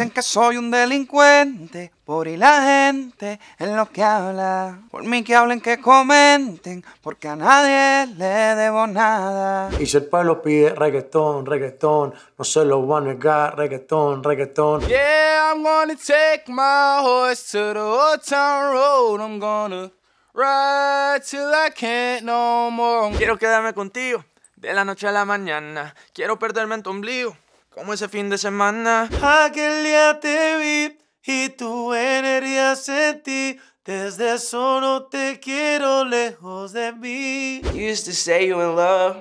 Dicen que soy un delincuente, por y la gente en lo que habla. Por mí que hablen, que comenten, porque a nadie le debo nada. Y si el pueblo pide reggaetón, reggaetón, no se lo van a negar, reggaetón, reggaetón. Yeah, I'm gonna take my horse to the old town road, I'm gonna ride till I can't no more. Quiero quedarme contigo, de la noche a la mañana, quiero perderme en tu ombligo. Como ese fin de semana. Aquel día te vi y tu energía sentí. Desde solo te quiero lejos de mí. You used to say you in love.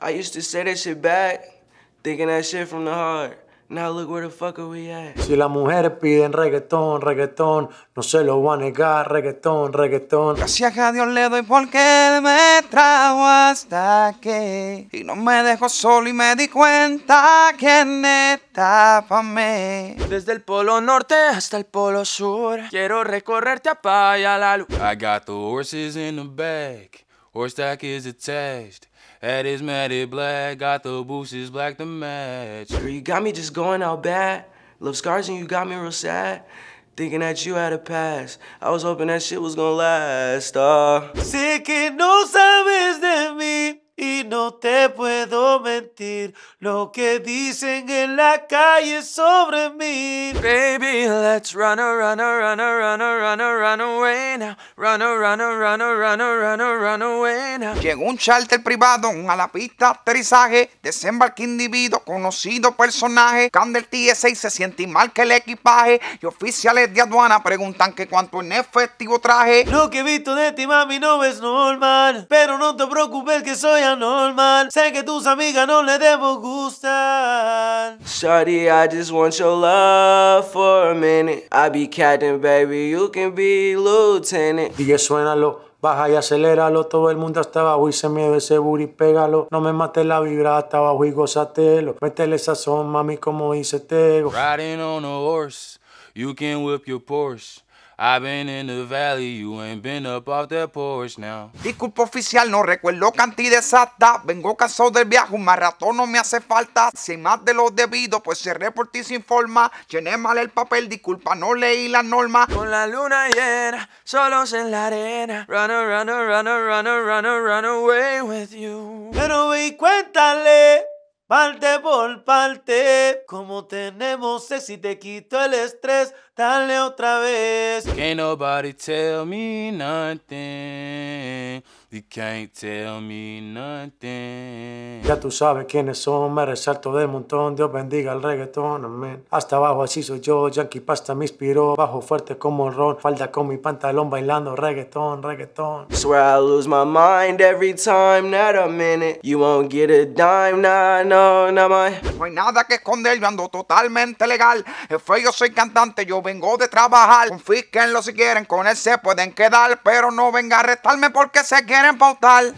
I used to say that shit back. Thinking that shit from the heart. Now look where the fuck are we at. Si las mujeres piden reggaetón, reggaetón, no se lo voy a negar, reggaetón, reggaetón. Gracias a Dios le doy porque me trajo hasta aquí. Y no me dejo solo y me di cuenta que en para mí. Desde el polo norte hasta el polo sur, quiero recorrerte a paya la luz. I got the horses in the back. or stack is attached. At his matted black, got the boosters black to match. Girl, you got me just going out bad. Love scars and you got me real sad. Thinking that you had a past. I was hoping that shit was gonna last. Uh. Sick and no service than me. Y no te puedo mentir lo que dicen en la calle sobre mí. Baby, let's run, run, run, run, run, run, run away now. Run, run, run, run, run, run away now. Llegó un charter privado a la pista aterrizaje. Desembarque individuo, conocido personaje. Candel t 6 se siente mal que el equipaje. Y oficiales de aduana preguntan que cuánto en efectivo traje. Lo que he visto de ti, mami, no es normal. Pero no te preocupes que soy normal. Sé que tus amigas no le debo gustar. Shorty, I just want your love for a minute. I be captain, baby, you can be lieutenant. Y suénalo. Baja y aceléralo, todo el mundo hasta abajo y se miedo ese booty, pégalo. No me mates la vibra hasta abajo y gozatelo. Métele sazón, mami, como dice Tego. Riding on a horse, you can whip your Porsche. I've been in the valley, you ain't been up off that porch now. Disculpa oficial, no recuerdo cantidad exacta. Vengo cansado del viaje, un maratón no me hace falta. Sin más de lo debido, pues cerré por ti sin forma. Llené mal el papel, disculpa, no leí la norma. Con la luna llena, solos en la arena. Run, run, run, run, run, run, away with you. Pero hoy cuéntale. Parte por parte, como tenemos si te quito el estrés, dale otra vez. Can't nobody tell me nothing. You can't tell me nothing. Ya tú sabes quiénes son, me resalto de montón. Dios bendiga el reggaetón, amén. Hasta abajo así soy yo, Yankee Pasta me inspiró. Bajo fuerte como el ron, falda con mi pantalón bailando reggaetón, reggaetón. Swear I lose my mind every time, not a minute. You won't get a dime, nah, no, no, my. No hay nada que esconder, yo ando totalmente legal. Jefe, yo soy cantante, yo vengo de trabajar. Confíquenlo si quieren, con él se pueden quedar. Pero no venga a arrestarme porque sé que quieren pautar.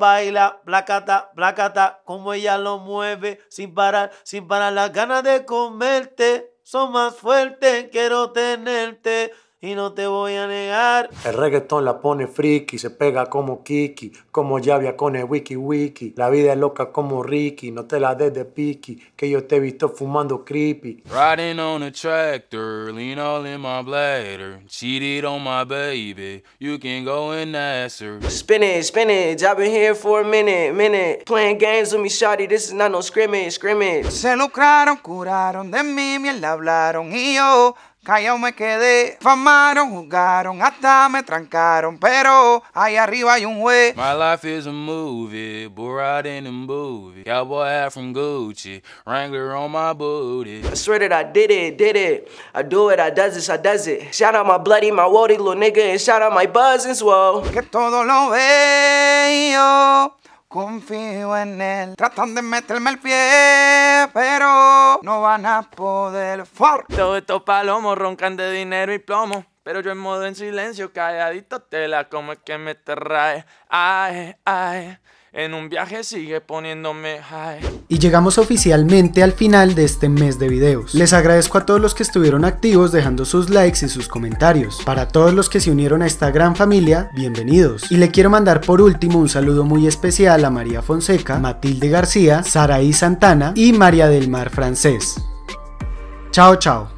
baila, placata, placata, como ella lo mueve, sin parar, sin parar. Las ganas de comerte son más fuertes, quiero tenerte y no te voy a negar. El reggaetón la pone friki, se pega como Kiki, como Llavia con el wiki wiki. La vida es loca como Ricky, no te la des de piki, que yo te he visto fumando creepy. Riding on a tractor, lean all in my bladder, cheated on my baby, you can go and ask her. Spin it, spin it, I've been here for a minute, minute. Playing games with me, shawty, this is not no scrimmage, scrimmage. Se lucraron, curaron de mí, miel hablaron y yo... Callao me quedé, famaron, jugaron, hasta me trancaron, pero ahí arriba hay un juez. My life is a movie, boy riding a movie, cowboy hat from Gucci, Wrangler on my booty. I swear that I did it, did it, I do it, I does this, I does it. Shout out my bloody, my woody little nigga, and shout out my buzzins, whoa. Que todo lo veo. confío en él. Tratan de meterme el pie, pero no van a poder. For. Todos estos palomos roncan de dinero y plomo. Pero yo en modo en silencio, calladito tela, como es que me trae Ay, ay en un viaje sigue poniéndome Y llegamos oficialmente al final de este mes de videos. Les agradezco a todos los que estuvieron activos dejando sus likes y sus comentarios. Para todos los que se unieron a esta gran familia, bienvenidos. Y le quiero mandar por último un saludo muy especial a María Fonseca, Matilde García, Saraí Santana y María del Mar Francés. Chao, chao.